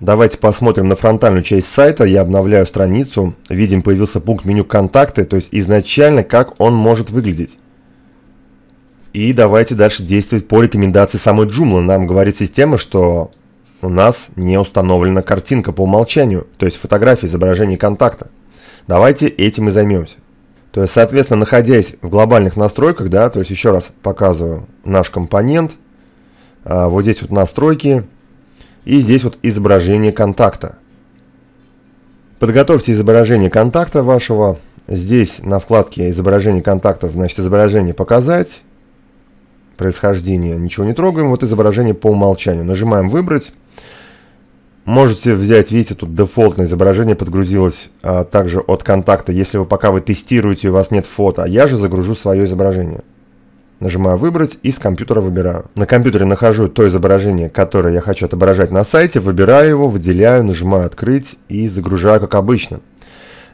Давайте посмотрим на фронтальную часть сайта. Я обновляю страницу. Видим, появился пункт меню «Контакты», то есть изначально как он может выглядеть. И давайте дальше действовать по рекомендации самой Joomla. Нам говорит система, что у нас не установлена картинка по умолчанию, то есть фотография изображения контакта. Давайте этим и займемся. То есть, соответственно, находясь в глобальных настройках, да, то есть еще раз показываю наш компонент, а, вот здесь вот настройки – и здесь вот изображение контакта. Подготовьте изображение контакта вашего. Здесь на вкладке изображение контактов, значит изображение показать. Происхождение ничего не трогаем. Вот изображение по умолчанию. Нажимаем выбрать. Можете взять, видите, тут дефолтное изображение подгрузилось а, также от контакта, если вы пока вы тестируете, у вас нет фото. А я же загружу свое изображение. Нажимаю «Выбрать» и с компьютера выбираю. На компьютере нахожу то изображение, которое я хочу отображать на сайте, выбираю его, выделяю, нажимаю «Открыть» и загружаю как обычно.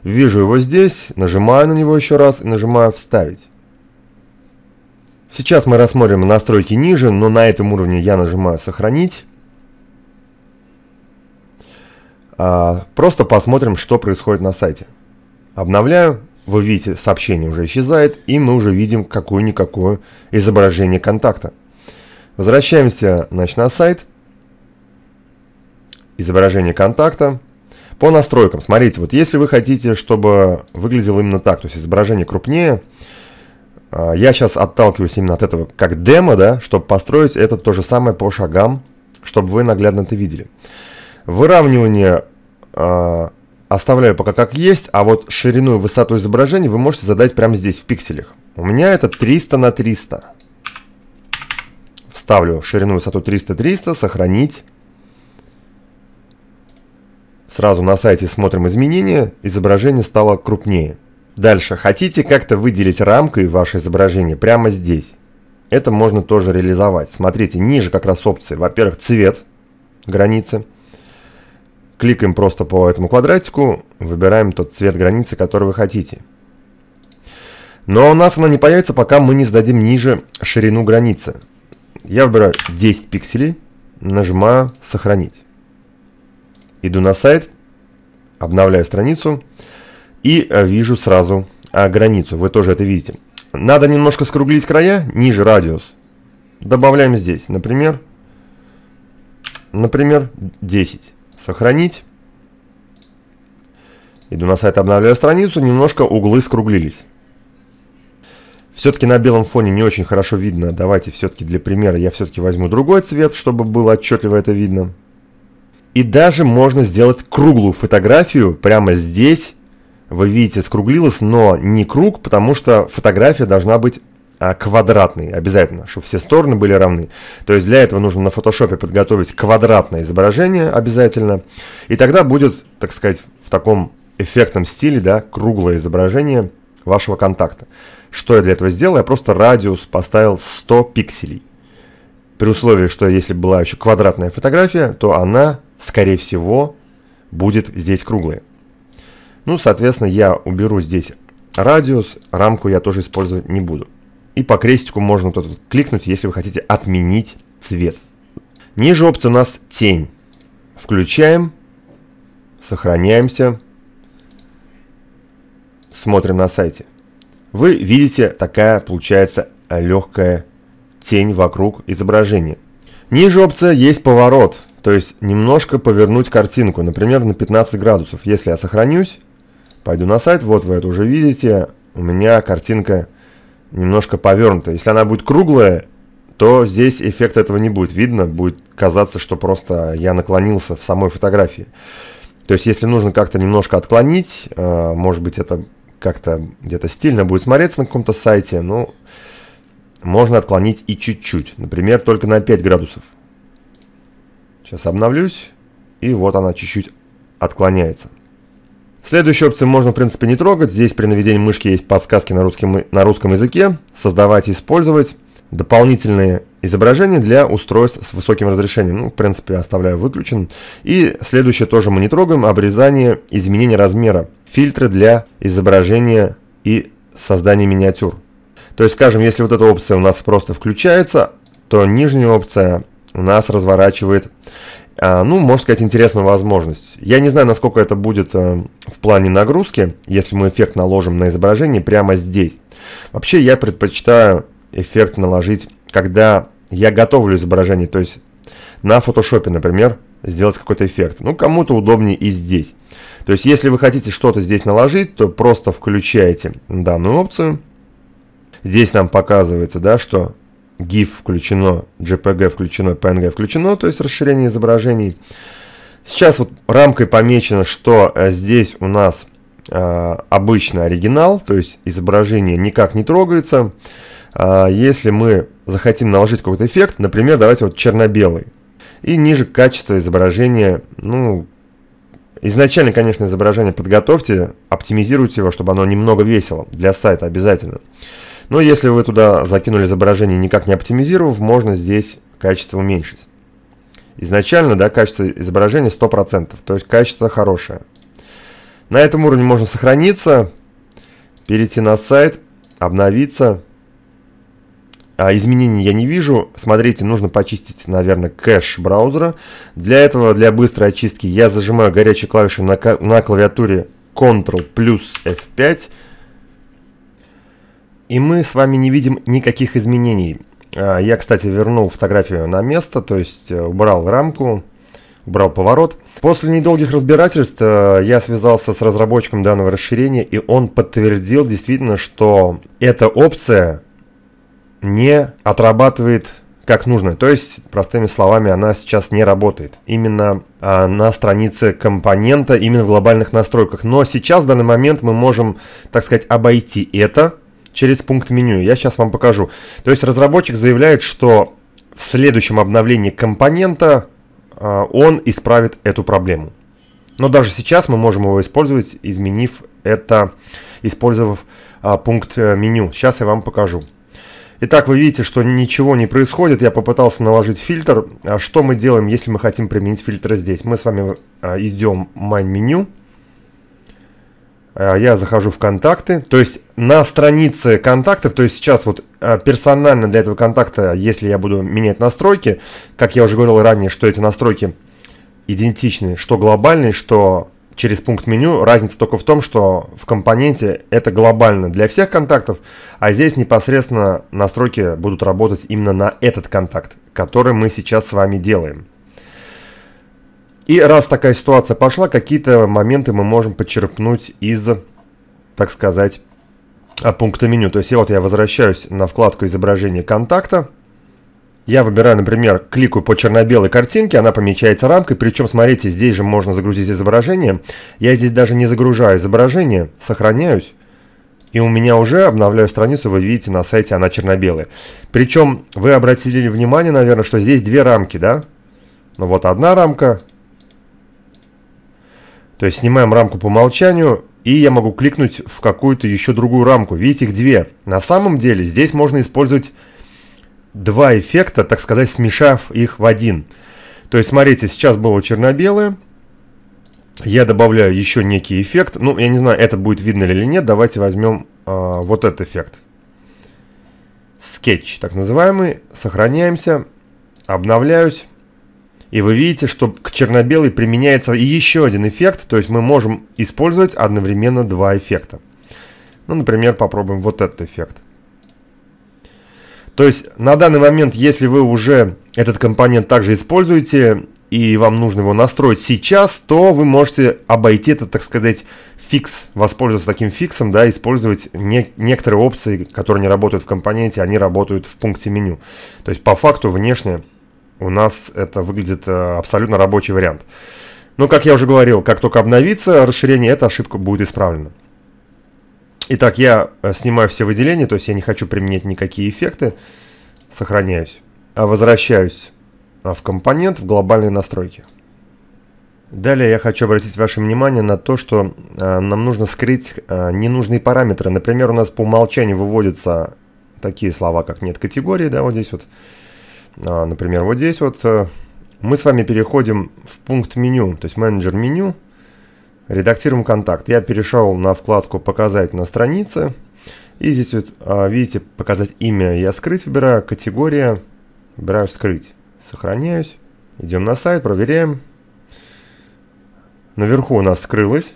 Вижу его здесь, нажимаю на него еще раз и нажимаю «Вставить». Сейчас мы рассмотрим настройки ниже, но на этом уровне я нажимаю «Сохранить». А, просто посмотрим, что происходит на сайте. Обновляю вы видите, сообщение уже исчезает, и мы уже видим какое-никакое изображение контакта. Возвращаемся значит, на сайт. Изображение контакта. По настройкам. Смотрите, вот если вы хотите, чтобы выглядело именно так, то есть изображение крупнее, а, я сейчас отталкиваюсь именно от этого как демо, да, чтобы построить это то же самое по шагам, чтобы вы наглядно это видели. Выравнивание а, оставляю пока как есть, а вот ширину и высоту изображения вы можете задать прямо здесь, в пикселях. У меня это 300 на 300. Вставлю ширину и высоту 300-300, сохранить. Сразу на сайте смотрим изменения, изображение стало крупнее. Дальше, хотите как-то выделить рамкой ваше изображение прямо здесь? Это можно тоже реализовать. Смотрите, ниже как раз опции. Во-первых, цвет границы. Кликаем просто по этому квадратику, выбираем тот цвет границы, который вы хотите. Но у нас она не появится, пока мы не сдадим ниже ширину границы. Я выбираю 10 пикселей, нажимаю «Сохранить». Иду на сайт, обновляю страницу и э, вижу сразу э, границу. Вы тоже это видите. Надо немножко скруглить края, ниже радиус. Добавляем здесь, например, например, 10. Сохранить. Иду на сайт, обновляю страницу, немножко углы скруглились. Все-таки на белом фоне не очень хорошо видно. Давайте все-таки для примера я все-таки возьму другой цвет, чтобы было отчетливо это видно. И даже можно сделать круглую фотографию прямо здесь. Вы видите, скруглилось, но не круг, потому что фотография должна быть а квадратный обязательно, чтобы все стороны были равны. То есть для этого нужно на фотошопе подготовить квадратное изображение обязательно. И тогда будет, так сказать, в таком эффектном стиле, да, круглое изображение вашего контакта. Что я для этого сделал? Я просто радиус поставил 100 пикселей. При условии, что если была еще квадратная фотография, то она, скорее всего, будет здесь круглая. Ну, соответственно, я уберу здесь радиус, рамку я тоже использовать не буду. И по крестику можно тут вот кликнуть, если вы хотите отменить цвет. Ниже опция у нас тень. Включаем, сохраняемся, смотрим на сайте. Вы видите, такая получается легкая тень вокруг изображения. Ниже опция есть поворот, то есть немножко повернуть картинку, например, на 15 градусов. Если я сохранюсь, пойду на сайт, вот вы это уже видите, у меня картинка немножко повернута. Если она будет круглая, то здесь эффект этого не будет видно. Будет казаться, что просто я наклонился в самой фотографии. То есть, если нужно как-то немножко отклонить, э, может быть, это как-то где-то стильно будет смотреться на каком-то сайте, ну, можно отклонить и чуть-чуть. Например, только на 5 градусов. Сейчас обновлюсь, и вот она чуть-чуть отклоняется. Следующую опцию можно, в принципе, не трогать. Здесь при наведении мышки есть подсказки на русском, на русском языке. Создавать и использовать дополнительные изображения для устройств с высоким разрешением. Ну, в принципе, оставляю выключен. И следующее тоже мы не трогаем. Обрезание, изменение размера. Фильтры для изображения и создания миниатюр. То есть, скажем, если вот эта опция у нас просто включается, то нижняя опция у нас разворачивает а, ну, можно сказать, интересную возможность. Я не знаю, насколько это будет э, в плане нагрузки, если мы эффект наложим на изображение прямо здесь. Вообще, я предпочитаю эффект наложить, когда я готовлю изображение, то есть на фотошопе, например, сделать какой-то эффект. Ну, кому-то удобнее и здесь. То есть, если вы хотите что-то здесь наложить, то просто включаете данную опцию. Здесь нам показывается, да, что GIF включено, JPG включено, PNG включено, то есть расширение изображений. Сейчас вот рамкой помечено, что э, здесь у нас э, обычный оригинал, то есть изображение никак не трогается. Э, если мы захотим наложить какой-то эффект, например, давайте вот черно-белый. И ниже качество изображения, ну, изначально, конечно, изображение подготовьте, оптимизируйте его, чтобы оно немного весело для сайта Обязательно. Но если вы туда закинули изображение, никак не оптимизировав, можно здесь качество уменьшить. Изначально да, качество изображения 100%, то есть качество хорошее. На этом уровне можно сохраниться, перейти на сайт, обновиться. А изменений я не вижу. Смотрите, нужно почистить, наверное, кэш браузера. Для этого, для быстрой очистки, я зажимаю горячие клавиши на, на клавиатуре Ctrl плюс F5. И мы с вами не видим никаких изменений. А, я, кстати, вернул фотографию на место, то есть э, убрал рамку, убрал поворот. После недолгих разбирательств э, я связался с разработчиком данного расширения, и он подтвердил действительно, что эта опция не отрабатывает как нужно. То есть, простыми словами, она сейчас не работает. Именно а, на странице компонента, именно в глобальных настройках. Но сейчас, в данный момент, мы можем, так сказать, обойти это через пункт меню. Я сейчас вам покажу. То есть разработчик заявляет, что в следующем обновлении компонента а, он исправит эту проблему. Но даже сейчас мы можем его использовать, изменив это, использовав а, пункт э, меню. Сейчас я вам покажу. Итак, вы видите, что ничего не происходит. Я попытался наложить фильтр. А что мы делаем, если мы хотим применить фильтр здесь? Мы с вами а, идем в main меню. Э, я захожу в контакты, то есть на странице контактов, то есть сейчас вот э, персонально для этого контакта, если я буду менять настройки, как я уже говорил ранее, что эти настройки идентичны, что глобальные, что через пункт меню. Разница только в том, что в компоненте это глобально для всех контактов, а здесь непосредственно настройки будут работать именно на этот контакт, который мы сейчас с вами делаем. И раз такая ситуация пошла, какие-то моменты мы можем почерпнуть из, так сказать, а, пункта меню. То есть я вот я возвращаюсь на вкладку изображения контакта. Я выбираю, например, кликаю по черно-белой картинке, она помечается рамкой, причем, смотрите, здесь же можно загрузить изображение. Я здесь даже не загружаю изображение, сохраняюсь, и у меня уже обновляю страницу, вы видите, на сайте она черно-белая. Причем вы обратили внимание, наверное, что здесь две рамки, да? Ну вот одна рамка, то есть снимаем рамку по умолчанию, и я могу кликнуть в какую-то еще другую рамку. Видите, их две. На самом деле здесь можно использовать два эффекта, так сказать, смешав их в один. То есть, смотрите, сейчас было черно-белое. Я добавляю еще некий эффект. Ну, я не знаю, это будет видно или нет. Давайте возьмем э, а, вот этот эффект. Скетч, так называемый. Сохраняемся. Обновляюсь. И вы видите, что к черно-белой применяется еще один эффект, то есть мы можем использовать одновременно два эффекта. Ну, например, попробуем вот этот эффект. То есть на данный момент, если вы уже этот компонент также используете и вам нужно его настроить сейчас, то вы можете обойти это, так сказать, фикс, воспользоваться таким фиксом, да, использовать не, некоторые опции, которые не работают в компоненте, они работают в пункте меню. То есть по факту внешняя у нас это выглядит э, абсолютно рабочий вариант. Но, ну, как я уже говорил, как только обновится расширение, эта ошибка будет исправлена. Итак, я э, снимаю все выделения, то есть я не хочу применять никакие эффекты. Сохраняюсь. А возвращаюсь а, в компонент, в глобальные настройки. Далее я хочу обратить ваше внимание на то, что э, нам нужно скрыть ненужные параметры. Например, у нас по умолчанию выводятся такие слова, как нет категории, да, вот здесь вот. А, например, вот здесь вот э, мы с вами переходим в пункт меню, то есть менеджер меню, редактируем контакт. Я перешел на вкладку «Показать на странице». И здесь вот, а, видите, «Показать имя» я «Скрыть» выбираю, «Категория» выбираю «Скрыть». Сохраняюсь, идем на сайт, проверяем. Наверху у нас скрылось.